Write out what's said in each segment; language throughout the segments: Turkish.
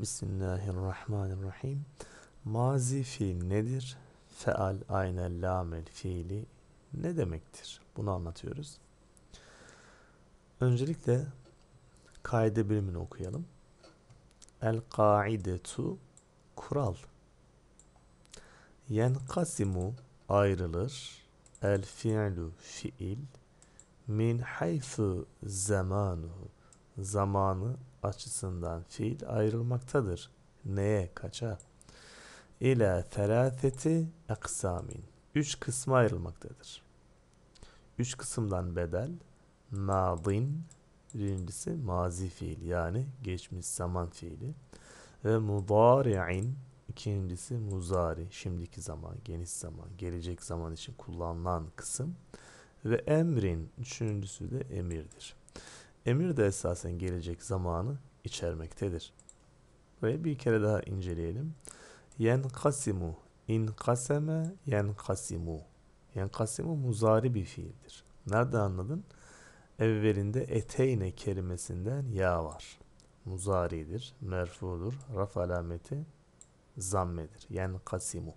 Bismillahirrahmanirrahim. Mazi fiil nedir? Feal ayne lamel fiili ne demektir? Bunu anlatıyoruz. Öncelikle kaide birimini okuyalım. El kaidetu kural. Yen kasimu ayrılır. El fiilu fiil min hayfu zamanu zamanı açısından fiil ayrılmaktadır. Neye, kaça? İlâ telâfeti aksamin. Üç kısma ayrılmaktadır. Üç kısımdan bedel, nadin birincisi mazi fiil yani geçmiş zaman fiili ve mudari'in ikincisi muzari şimdiki zaman geniş zaman gelecek zaman için kullanılan kısım ve emrin üçüncüsü de emirdir. Emir de esasen gelecek zamanı içermektedir. Ve bir kere daha inceleyelim. Yen in yen inkaseme, Yen Yenkasimu muzari bir fiildir. Nerede anladın? Evvelinde eteyne kelimesinden ya var. Muzaridir, merfudur, raf alameti zammedir. Yen Yenkasimu.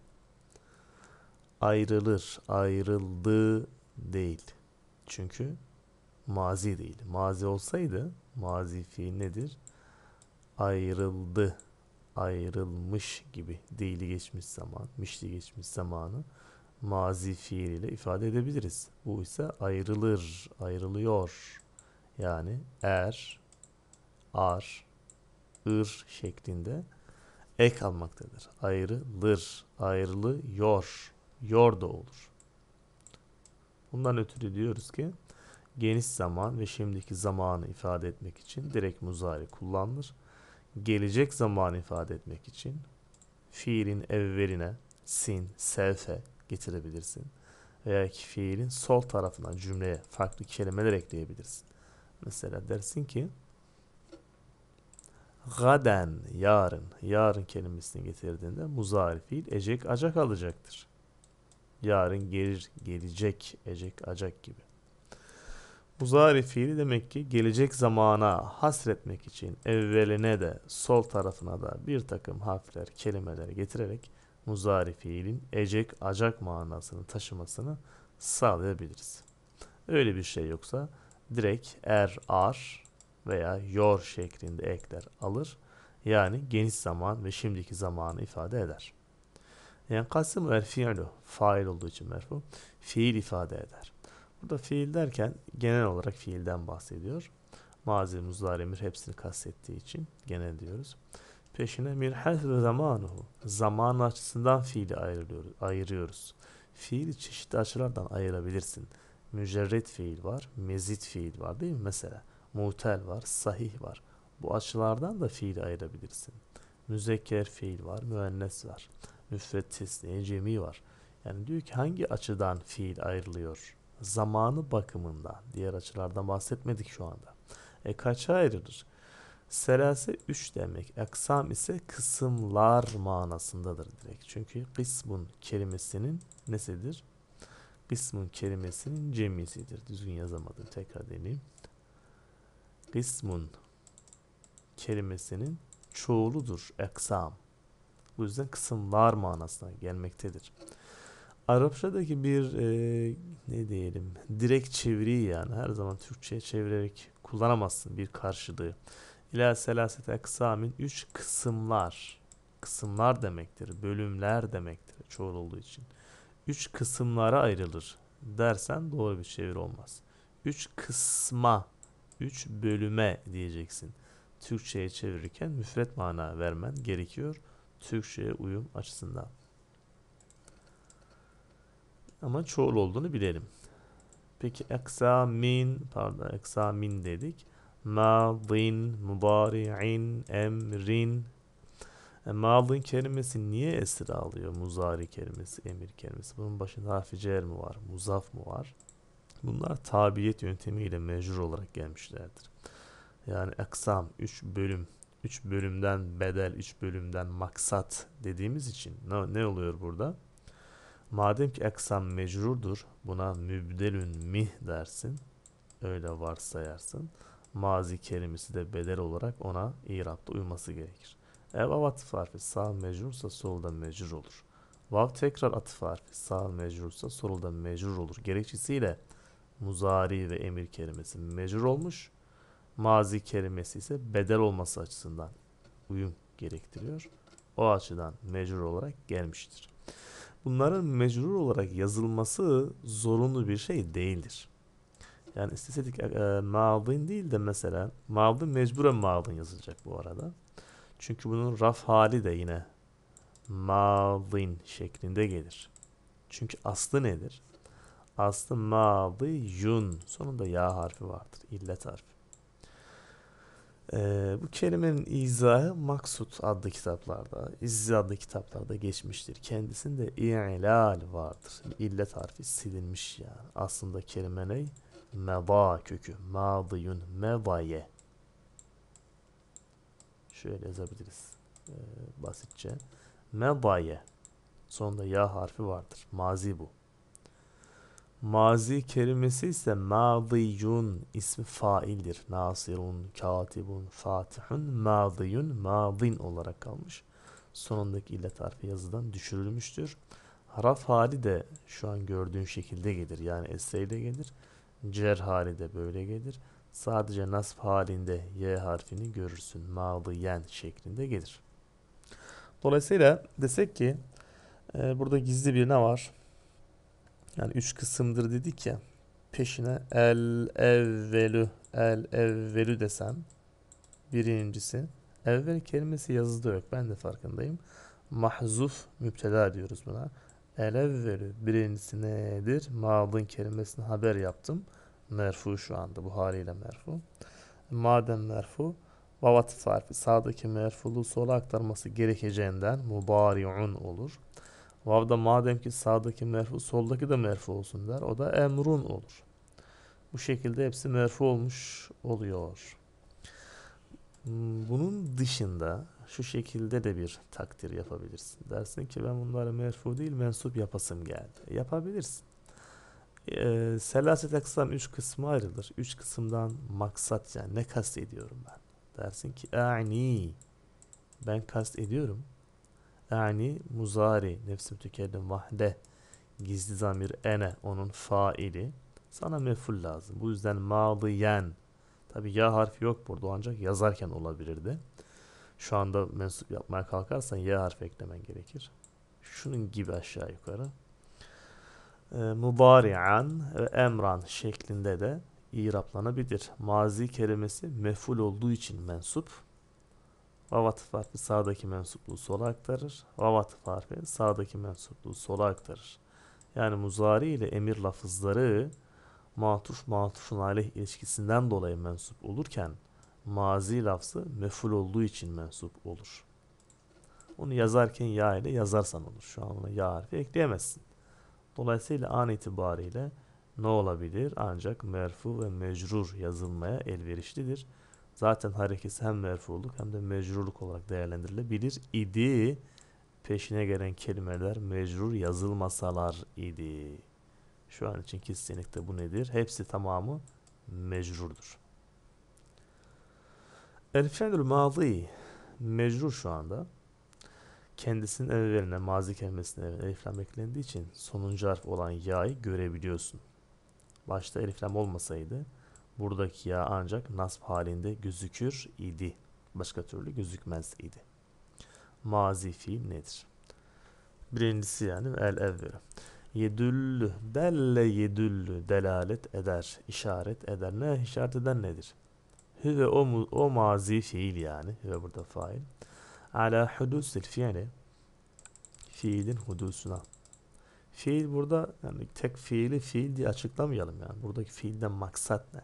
Ayrılır, ayrıldı değil. Çünkü mazi değil. Mazi olsaydı mazi fiil nedir? Ayrıldı, ayrılmış gibi değil geçmiş zaman, mişli geçmiş zamanı mazi fiil ile ifade edebiliriz. Bu ise ayrılır, ayrılıyor. Yani er, ar, ır şeklinde ek almaktadır. Ayrılır, ayrılıyor, yor da olur. Bundan ötürü diyoruz ki Geniş zaman ve şimdiki zamanı ifade etmek için direkt muzari kullanılır. Gelecek zamanı ifade etmek için fiilin evveline sin, sevfe getirebilirsin. Veya ki fiilin sol tarafına cümleye farklı kelimeler ekleyebilirsin. Mesela dersin ki gaden yarın yarın kelimesini getirdiğinde muzari fiil ecek acak alacaktır. Yarın gelir gelecek ecek acak gibi. Muzari fiili demek ki gelecek zamana hasretmek için evveline de sol tarafına da bir takım harfler, kelimeler getirerek muzari fiilin ecek, acak manasını taşımasını sağlayabiliriz. Öyle bir şey yoksa direkt er, ar veya yor şeklinde ekler alır. Yani geniş zaman ve şimdiki zamanı ifade eder. Yani kasım er fiilu, fail olduğu için merfu, fiil ifade eder. Burada fiil derken genel olarak fiilden bahsediyor. Mazi, muzlar, emir hepsini kastettiği için genel diyoruz. Peşine mirhel zamanuhu. Zaman açısından fiili ayırıyoruz. ayırıyoruz. Fiili çeşitli açılardan ayırabilirsin. Mücerret fiil var, mezit fiil var değil mi? Mesela mutel var, sahih var. Bu açılardan da fiil ayırabilirsin. Müzekker fiil var, müennes var. Müfret tesniye, cemi var. Yani diyor ki hangi açıdan fiil ayrılıyor? zamanı bakımından diğer açılardan bahsetmedik şu anda. E kaça ayrılır? Selase 3 demek. Eksam ise kısımlar manasındadır direkt. Çünkü kısmın kelimesinin nesidir? Kısmın kelimesinin cemisidir. Düzgün yazamadım. Tekrar deneyeyim. Kısmın kelimesinin çoğuludur. Eksam. Bu yüzden kısımlar manasına gelmektedir. Arapçadaki bir e, ne diyelim direkt çeviri yani her zaman Türkçe'ye çevirerek kullanamazsın bir karşılığı. İlâ selâset eksamin üç kısımlar. Kısımlar demektir. Bölümler demektir çoğul olduğu için. Üç kısımlara ayrılır dersen doğru bir çeviri olmaz. Üç kısma, üç bölüme diyeceksin. Türkçe'ye çevirirken müfret mana vermen gerekiyor. Türkçe'ye uyum açısından. Ama çoğul olduğunu bilelim. Peki eksamin, pardon eksamin dedik. Madin, mudari'in, emrin. E, madin kelimesi niye esir alıyor? Muzari kelimesi, emir kelimesi. Bunun başında harfi cer mi var? Muzaf mı var? Bunlar tabiyet yöntemiyle mecbur olarak gelmişlerdir. Yani eksam, 3 bölüm, 3 bölümden bedel, 3 bölümden maksat dediğimiz için ne, ne oluyor burada? Madem ki eksam mecrurdur buna mübdelün mih dersin. Öyle varsayarsın. Mazi kelimesi de bedel olarak ona irapta uyması gerekir. Ev av atıf harfi sağ mecrursa solda mecrur olur. Vav tekrar atıf harfi sağ mecrursa solda mecrur olur. Gerekçesiyle muzari ve emir kelimesi mecrur olmuş. Mazi kelimesi ise bedel olması açısından uyum gerektiriyor. O açıdan mecrur olarak gelmiştir bunların mecbur olarak yazılması zorunlu bir şey değildir. Yani istesedik e, e mağdın değil de mesela mağdın mecburen mağdın yazılacak bu arada. Çünkü bunun raf hali de yine mağdın şeklinde gelir. Çünkü aslı nedir? Aslı mağdı yun. Sonunda ya harfi vardır. İllet harfi. Ee, bu kelimenin izahı Maksut adlı kitaplarda, İzzi adlı kitaplarda geçmiştir. Kendisinde i'lal vardır. İllet harfi silinmiş yani. Aslında kelime ne? Meva kökü. Madiyun mevaye. Şöyle yazabiliriz. Ee, basitçe. Mevaye. Sonunda ya harfi vardır. Mazi bu. Mazi kelimesi ise madiyun ismi faildir. Nasirun, katibun, fatihun, madiyun, madin olarak kalmış. Sonundaki illet harfi yazıdan düşürülmüştür. Haraf hali de şu an gördüğün şekilde gelir. Yani esreyle gelir. Cer hali de böyle gelir. Sadece nasf halinde y harfini görürsün. Madiyen şeklinde gelir. Dolayısıyla desek ki e, burada gizli bir ne var? Yani üç kısımdır dedik ya. Peşine el evvelü el evvelü desem. Birincisi. Evvel kelimesi yazıda yok. Ben de farkındayım. Mahzuf müptela diyoruz buna. El evvelü birincisi nedir? Madın kelimesini haber yaptım. Merfu şu anda bu haliyle merfu. Madem merfu vavat harfi sağdaki merfulu sola aktarması gerekeceğinden mubari'un olur. Vav'da madem ki sağdaki merfu soldaki de merfu olsun der. O da emrun olur. Bu şekilde hepsi merfu olmuş oluyor. Bunun dışında şu şekilde de bir takdir yapabilirsin. Dersin ki ben bunları merfu değil mensup yapasım geldi. Yapabilirsin. Ee, selaset aksam üç kısma ayrılır. Üç kısımdan maksat yani ne kastediyorum ben. Dersin ki ani ben kast ediyorum. Yani muzari, nefsim tükellim vahde, gizli zamir ene, onun faili. Sana meful lazım. Bu yüzden Mağdiyen, Tabi ya harfi yok burada ancak yazarken olabilirdi. Şu anda mensup yapmaya kalkarsan ya harfi eklemen gerekir. Şunun gibi aşağı yukarı. E, mubari'an ve emran şeklinde de iraplanabilir. Mazi kelimesi meful olduğu için mensup. Vavat harfi sağdaki mensupluğu sola aktarır. Vavat harfi sağdaki mensupluğu sola aktarır. Yani muzari ile emir lafızları matuş matuşun aleyh ilişkisinden dolayı mensup olurken mazi lafzı meful olduğu için mensup olur. Onu yazarken ya ile yazarsan olur. Şu an ona ya harfi ekleyemezsin. Dolayısıyla an itibariyle ne olabilir? Ancak merfu ve mecrur yazılmaya elverişlidir zaten harekesi hem merfuluk hem de mecrurluk olarak değerlendirilebilir idi. Peşine gelen kelimeler mecrur yazılmasalar idi. Şu an için kesinlikle bu nedir? Hepsi tamamı mecrurdur. El fi'lül mazi mecrur şu anda. Kendisinin evveline, mazi kelimesine eliflam eklendiği için sonuncu harf olan ya'yı görebiliyorsun. Başta eliflam olmasaydı buradaki yağ ancak nasb halinde gözükür idi. Başka türlü gözükmez idi. Mazi fiil nedir? Birincisi yani el evveli. Yedüllü, delle yedüllü delalet eder, işaret eder. Ne işaret eden nedir? Hüve o, o mazi fiil yani. Hüve burada fail. Ala hudusil fiili. Fiilin hudusuna. Fiil burada yani tek fiili fiil diye açıklamayalım yani. Buradaki fiilden maksat ne?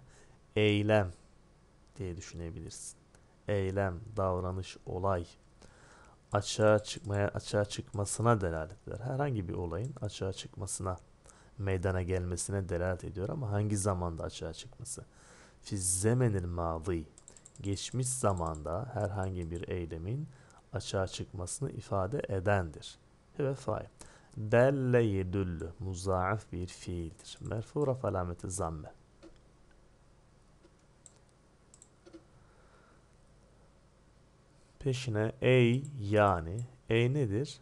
eylem diye düşünebilirsin. Eylem, davranış, olay açığa çıkmaya açığa çıkmasına delalet eder. Herhangi bir olayın açığa çıkmasına, meydana gelmesine delalet ediyor ama hangi zamanda açığa çıkması? Fizzemenil mavi geçmiş zamanda herhangi bir eylemin açığa çıkmasını ifade edendir. Ve fail. Delle yedüllü muzaaf bir fiildir. Merfu raf alameti zamme. peşine ey yani ey nedir?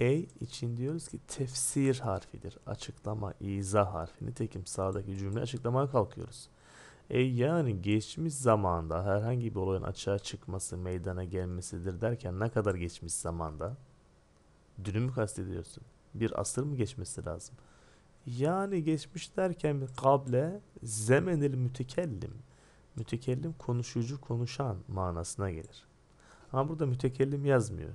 Ey için diyoruz ki tefsir harfidir. Açıklama, izah harfi. tekim sağdaki cümle açıklamaya kalkıyoruz. e yani geçmiş zamanda herhangi bir olayın açığa çıkması, meydana gelmesidir derken ne kadar geçmiş zamanda? Dünü mü kastediyorsun? Bir asır mı geçmesi lazım? Yani geçmiş derken bir kable zemenil mütekellim mütekellim konuşucu konuşan manasına gelir. Ama burada mütekellim yazmıyor.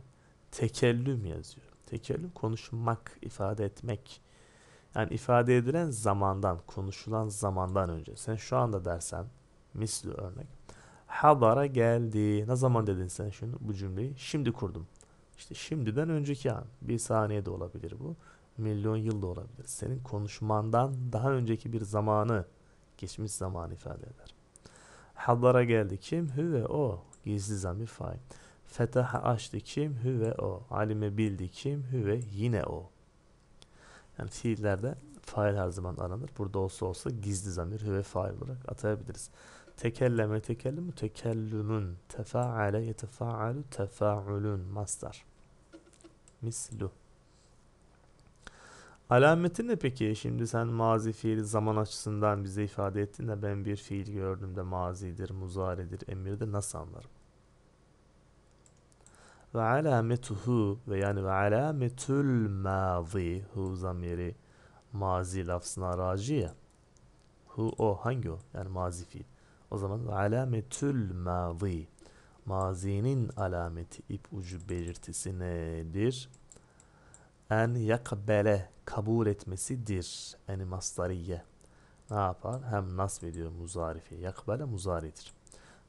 Tekellüm yazıyor. Tekellüm konuşmak, ifade etmek. Yani ifade edilen zamandan, konuşulan zamandan önce. Sen şu anda dersen, misli örnek. Hadara geldi. Ne zaman dedin sen şunu, bu cümleyi? Şimdi kurdum. İşte şimdiden önceki an. Bir saniye de olabilir bu. Milyon yıl da olabilir. Senin konuşmandan daha önceki bir zamanı, geçmiş zamanı ifade eder. Hallara geldi. Kim? hü ve o. Gizli zamir fail. Fetaha açtı. Kim? hü ve o. Alime bildi. Kim? hü ve yine o. Yani fiillerde fail her zaman aranır. Burada olsa olsa gizli zamir hü ve fail olarak atayabiliriz. Tekelleme tekellimu tekellümün. Tefaale yetefaale tefaulün. Mastar. Mislu. Alameti ne peki? Şimdi sen mazi fiili zaman açısından bize ifade ettin de ben bir fiil gördüm de mazidir, muzaridir, emirdir nasıl anlarım? Ve alametuhu ve yani ve alametül mazi hu zamiri mazi lafzına raci ya. Hu o hangi o? Yani mazi fiil. O zaman ve alametül mazi mazinin alameti ip ucu belirtisi nedir? En yakbele kabul etmesidir. Yani masdariye. Ne yapar? Hem nasb ediyor muzarifi. Yakbele muzaridir.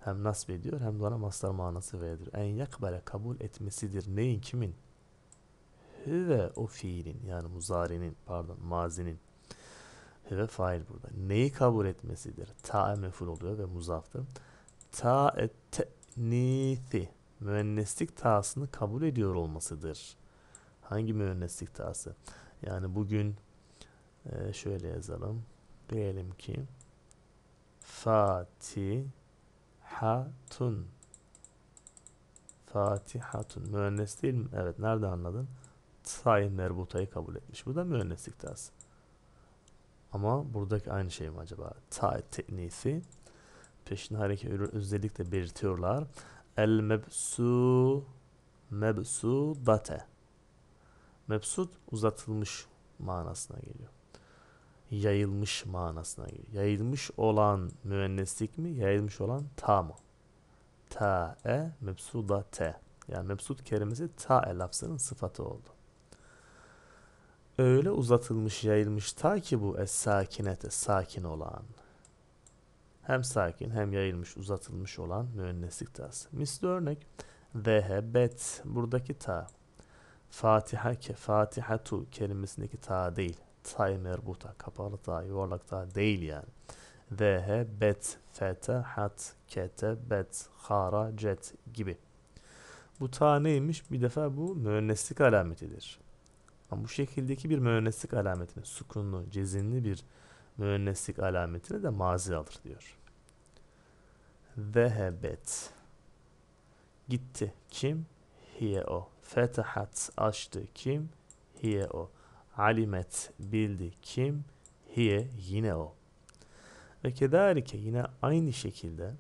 Hem nasb ediyor hem de ona masdar manası verir. En yakbele kabul etmesidir. Neyin kimin? Hüve o fiilin yani muzarinin pardon mazinin. Hüve fail burada. Neyi kabul etmesidir? Ta meful oluyor ve muzaftır. Ta et te'nithi müenneslik tasını kabul ediyor olmasıdır. Hangi müenneslik tası? Yani bugün e, şöyle yazalım. Diyelim ki Fatihatun Fatihatun müennes değil mi? Evet nerede anladın? Sayın merbutayı kabul etmiş. Bu da müenneslik tersi. Ama buradaki aynı şey mi acaba? Ta teknisi peşin hareket özellikle belirtiyorlar. El mebsu mebsudate Mebsut uzatılmış manasına geliyor. Yayılmış manasına geliyor. Yayılmış olan müenneslik mi? Yayılmış olan ta mı? Ta e mebsuda te. Yani mebsut kelimesi ta e lafzının sıfatı oldu. Öyle uzatılmış, yayılmış ta ki bu es sakinete sakin olan. Hem sakin hem yayılmış, uzatılmış olan müenneslik tası. Misli örnek zehebet buradaki ta Fatiha ke Fatihatu kelimesindeki ta değil. Tay merbuta, kapalı ta, yuvarlak ta değil yani. kete bet ketebet, haracet gibi. Bu ta neymiş? Bir defa bu müenneslik alametidir. Ama bu şekildeki bir müenneslik alametini, sukunlu, cezinli bir müenneslik alametini de mazi alır diyor. Zehebet. Gitti. Kim? Hiye o. Fetahat açtı kim? Hiye o. Alimet bildi kim? Hiye yine o. Ve kederike yine aynı şekilde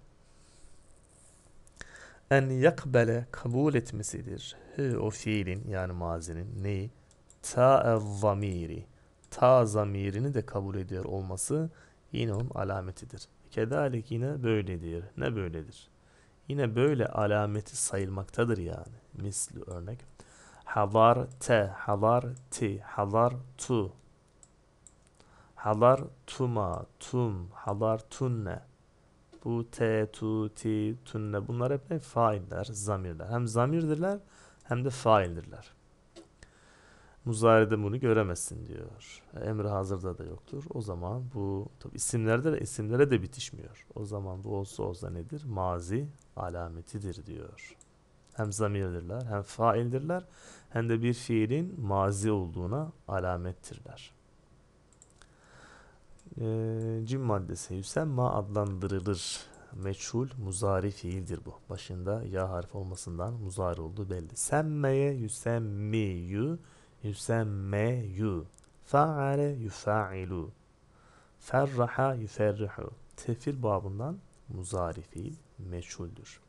en yakbele kabul etmesidir. Hı o fiilin yani mazinin neyi? Ta zamiri. Ta zamirini de kabul ediyor olması yine onun alametidir. Kedalik yine böyledir. Ne böyledir? yine böyle alameti sayılmaktadır yani. Misli örnek. Havar te, havar ti, havar tu. Halar tuma, tum, halar tunne. Bu te, tu, ti, tunne. Bunlar hep ne? Failler, zamirler. Hem zamirdirler hem de faildirler. Muzarede bunu göremezsin diyor. Emri hazırda da yoktur. O zaman bu tabi isimlerde de isimlere de bitişmiyor. O zaman bu olsa olsa nedir? Mazi alametidir diyor. Hem zamirdirler hem faildirler hem de bir fiilin mazi olduğuna alamettirler. E, cim maddesi yüsemma adlandırılır. Meçhul muzari fiildir bu. Başında ya harf olmasından muzari olduğu belli. Semmeye yüsemmiyu Yüsemmeyu. Fa'ale yufa'ilu. Ferraha yuferrihu. Tefil babından muzari fiil meçhuldür.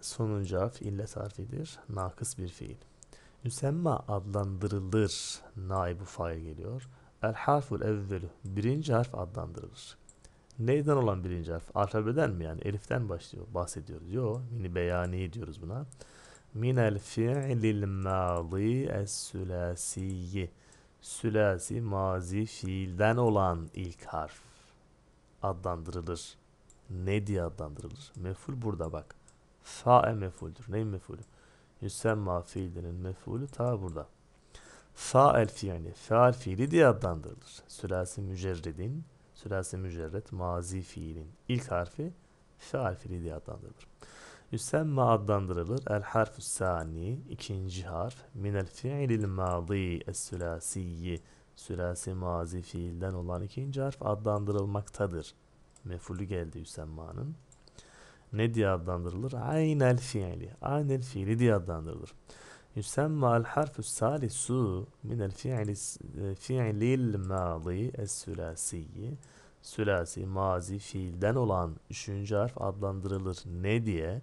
Sonuncu fiillet harfidir. Nakıs bir fiil. Müsemma adlandırılır. Naibu fail geliyor. El harful evvelu. Birinci harf adlandırılır. Neyden olan birinci harf? Alfabeden mi yani? Eliften başlıyor. Bahsediyoruz. Yo. Mini beyani diyoruz buna minel fi'lil mâzi es-sülâsiyyi. Sülâsi mazi fiilden olan ilk harf adlandırılır. Ne diye adlandırılır? Meful burada bak. Fa'e mefuldür. Neyin mefulü? Yüsemma fiilinin mefulü ta burada. Fa'el fiili. Fa'el fiili diye adlandırılır. Sülâsi mücerredin. Sülâsi mücerred mazi fiilin. ilk harfi fa'el fiili diye adlandırılır. Yüsemme adlandırılır. El harfü sani, ikinci harf. Minel fiilil madi es sülasiyi, sülasi mazi fiilden olan ikinci harf adlandırılmaktadır. Mefulü geldi Yüsemmanın. Ne diye adlandırılır? Aynel fiili. Aynel fiili diye adlandırılır. Yüsemma el harfü salisu minel fiili fiilil madi es sülasiyi sülasi, mazi, fiilden olan üçüncü harf adlandırılır. Ne diye?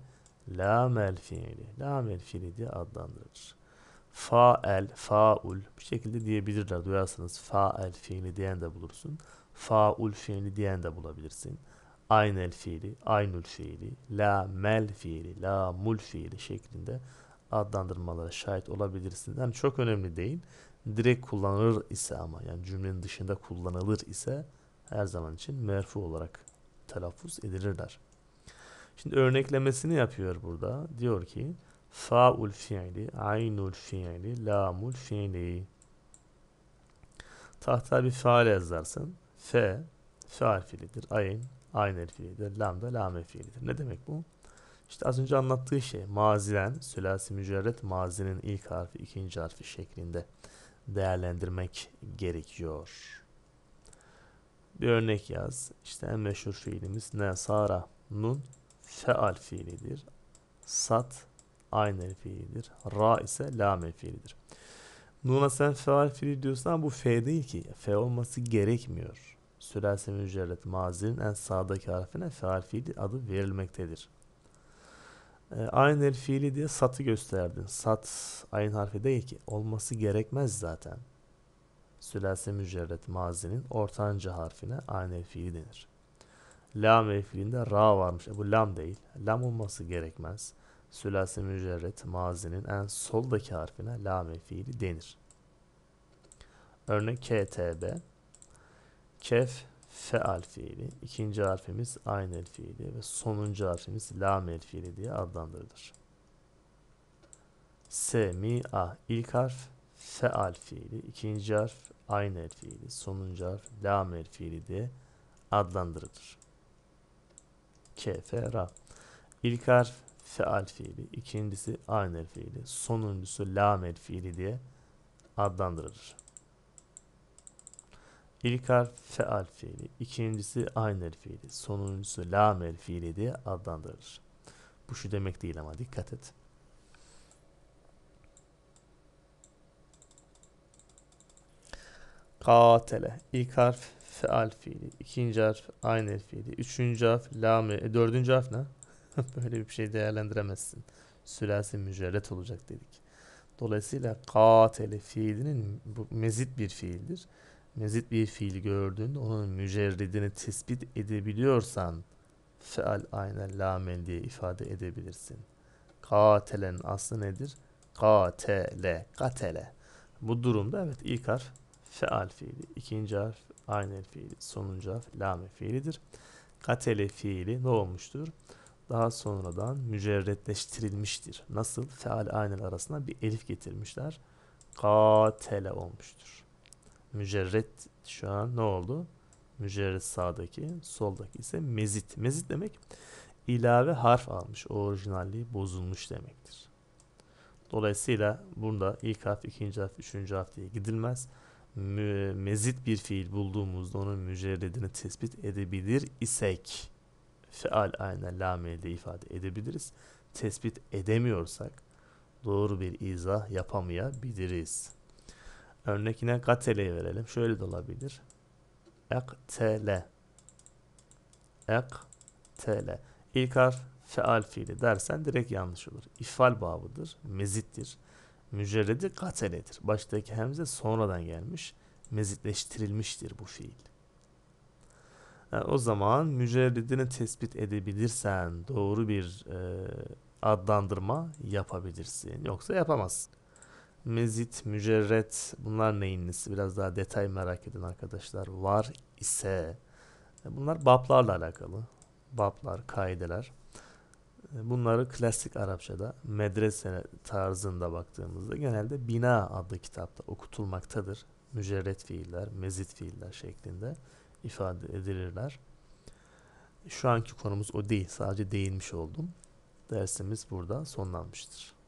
Lamel fiili. Lamel fiili diye adlandırılır. Fael, faul bu şekilde diyebilirler. Duyarsınız fael fiili diyen de bulursun. Faul fiili diyen de bulabilirsin. Aynel fiili, aynul fiili, la mel fiili, la mul fiili şeklinde adlandırmalara şahit olabilirsin. Yani çok önemli değil. Direkt kullanılır ise ama yani cümlenin dışında kullanılır ise her zaman için merfu olarak telaffuz edilirler. Şimdi örneklemesini yapıyor burada. Diyor ki fa'ul fiili, aynul fiili, lamul fiili. Tahta bir faal yazarsın. F, fe harfilidir. Ayn, ayn harfilidir. Lam da lam harfilidir. Ne demek bu? İşte az önce anlattığı şey maziden, sülasi mücerret mazinin ilk harfi, ikinci harfi şeklinde değerlendirmek gerekiyor. Bir örnek yaz. İşte en meşhur fiilimiz Nesara, Nun, feal fiilidir. Sat aynel fiilidir. Ra ise lame fiilidir. Nuna sen feal fiili diyorsun ama bu fe değil ki. Fe olması gerekmiyor. Sülase mücerret mazinin en sağdaki harfine feal fiili adı verilmektedir. E, aynel fiili diye satı gösterdin. Sat aynı harfi değil ki. Olması gerekmez zaten. Sülase mücerret mazinin ortanca harfine aynel fiili denir. Lam mevfiinde ra varmış. E bu lam değil. Lam olması gerekmez. Sülasi mücerret mazinin en soldaki harfine la mevfiili denir. Örnek KTB. Kef feal fiili. ikinci harfimiz aynel fiili ve sonuncu harfimiz lamel fiili diye adlandırılır. a, ilk harf feal fiili, ikinci harf aynel fiili, sonuncu harf lamel fiili diye adlandırılır. KFR. İlk harf feal fiili, ikincisi aynel fiili, sonuncusu lamel fiili diye adlandırılır. İlk harf feal fiili, ikincisi aynel fiili, sonuncusu lamel fiili diye adlandırılır. Bu şu demek değil ama dikkat et. Katele İlk harf feal fiili. ikinci harf aynı el fiili. Üçüncü harf lame. E, dördüncü harf ne? Böyle bir şey değerlendiremezsin. Sülasi mücerret olacak dedik. Dolayısıyla katele fiilinin bu mezit bir fiildir. Mezit bir fiil gördüğünde onun mücerridini tespit edebiliyorsan feal aynen lamel diye ifade edebilirsin. Katelen aslı nedir? Katele, katele. Bu durumda evet ilk harf feal fiili, ikinci harf Aynel fiili sonuncu harf lame fiilidir. Katele fiili ne olmuştur? Daha sonradan mücerretleştirilmiştir. Nasıl? Feal aynel arasına bir elif getirmişler. Katele olmuştur. Mücerret şu an ne oldu? Mücerret sağdaki, soldaki ise mezit. Mezit demek ilave harf almış. Orijinalliği bozulmuş demektir. Dolayısıyla bunda ilk harf, ikinci harf, üçüncü harf diye gidilmez mezit bir fiil bulduğumuzda onun mücerredini tespit edebilir isek feal aynı la ile ifade edebiliriz. Tespit edemiyorsak doğru bir izah yapamayabiliriz. Örnek yine gatele'yi verelim. Şöyle de olabilir. Ektele. Ektele. İlk harf feal fiili dersen direkt yanlış olur. İfal babıdır, mezittir mücerredi kateledir. Baştaki hemze sonradan gelmiş. Mezitleştirilmiştir bu fiil. Yani o zaman mücerredini tespit edebilirsen doğru bir e, adlandırma yapabilirsin. Yoksa yapamazsın. Mezit, mücerret bunlar neyin nesi? Biraz daha detay merak edin arkadaşlar var ise e, bunlar bablarla alakalı. Bablar, kaideler. Bunları klasik Arapçada medrese tarzında baktığımızda genelde bina adlı kitapta okutulmaktadır. Mücerret fiiller, mezit fiiller şeklinde ifade edilirler. Şu anki konumuz o değil. Sadece değinmiş oldum. Dersimiz burada sonlanmıştır.